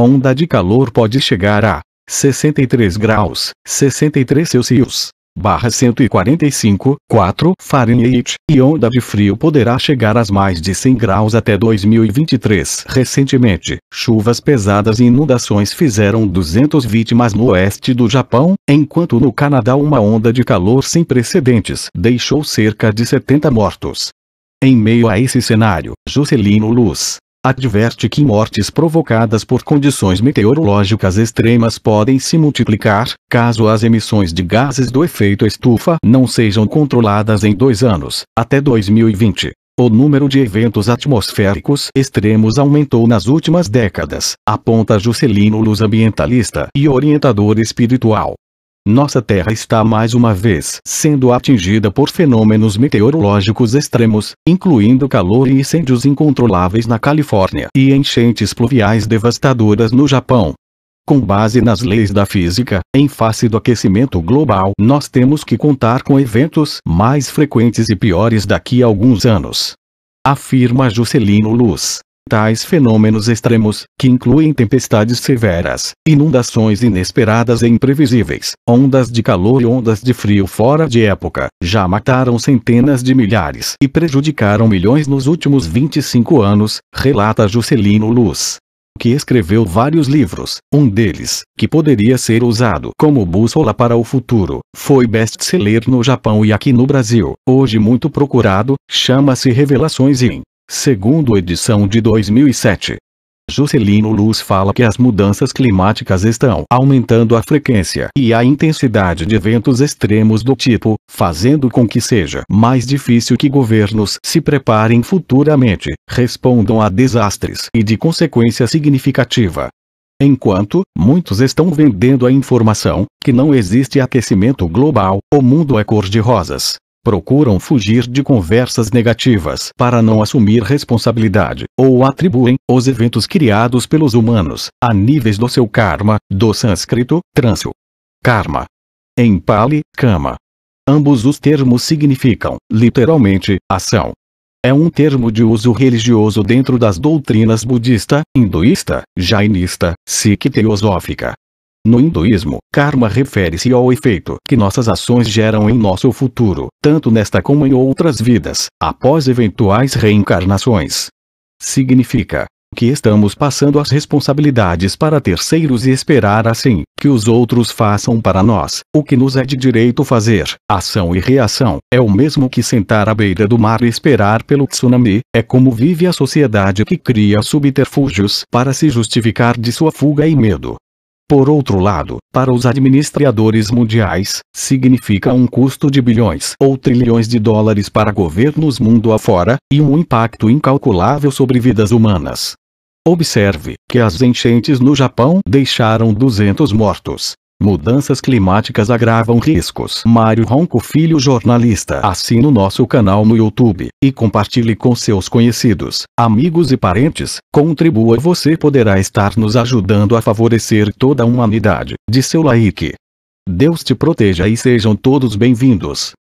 Onda de calor pode chegar a 63 graus, 63 Celsius, barra 145, 4 Fahrenheit, e onda de frio poderá chegar às mais de 100 graus até 2023. Recentemente, chuvas pesadas e inundações fizeram 200 vítimas no oeste do Japão, enquanto no Canadá uma onda de calor sem precedentes deixou cerca de 70 mortos. Em meio a esse cenário, Juscelino Luz, adverte que mortes provocadas por condições meteorológicas extremas podem se multiplicar, caso as emissões de gases do efeito estufa não sejam controladas em dois anos, até 2020. O número de eventos atmosféricos extremos aumentou nas últimas décadas, aponta Juscelino Luz ambientalista e orientador espiritual nossa Terra está mais uma vez sendo atingida por fenômenos meteorológicos extremos, incluindo calor e incêndios incontroláveis na Califórnia e enchentes pluviais devastadoras no Japão. Com base nas leis da física, em face do aquecimento global, nós temos que contar com eventos mais frequentes e piores daqui a alguns anos. Afirma Juscelino Luz. Tais fenômenos extremos, que incluem tempestades severas, inundações inesperadas e imprevisíveis, ondas de calor e ondas de frio fora de época, já mataram centenas de milhares e prejudicaram milhões nos últimos 25 anos, relata Juscelino Luz que escreveu vários livros, um deles, que poderia ser usado como bússola para o futuro, foi best-seller no Japão e aqui no Brasil, hoje muito procurado, chama-se Revelações em segundo edição de 2007. Juscelino Luz fala que as mudanças climáticas estão aumentando a frequência e a intensidade de eventos extremos do tipo, fazendo com que seja mais difícil que governos se preparem futuramente, respondam a desastres e de consequência significativa. Enquanto muitos estão vendendo a informação que não existe aquecimento global, o mundo é cor-de-rosas procuram fugir de conversas negativas para não assumir responsabilidade, ou atribuem os eventos criados pelos humanos a níveis do seu karma, do sânscrito, trânsito. Karma. Em Pali, Kama. Ambos os termos significam, literalmente, ação. É um termo de uso religioso dentro das doutrinas budista, hinduísta, jainista, sikh teosófica, no hinduísmo, karma refere-se ao efeito que nossas ações geram em nosso futuro, tanto nesta como em outras vidas, após eventuais reencarnações. Significa que estamos passando as responsabilidades para terceiros e esperar assim que os outros façam para nós o que nos é de direito fazer. Ação e reação é o mesmo que sentar à beira do mar e esperar pelo tsunami. É como vive a sociedade que cria subterfúgios para se justificar de sua fuga e medo. Por outro lado, para os administradores mundiais, significa um custo de bilhões ou trilhões de dólares para governos mundo afora, e um impacto incalculável sobre vidas humanas. Observe que as enchentes no Japão deixaram 200 mortos, Mudanças climáticas agravam riscos. Mário Ronco Filho jornalista. Assine o nosso canal no YouTube e compartilhe com seus conhecidos, amigos e parentes. Contribua, você poderá estar nos ajudando a favorecer toda a humanidade. De seu like. Deus te proteja e sejam todos bem-vindos.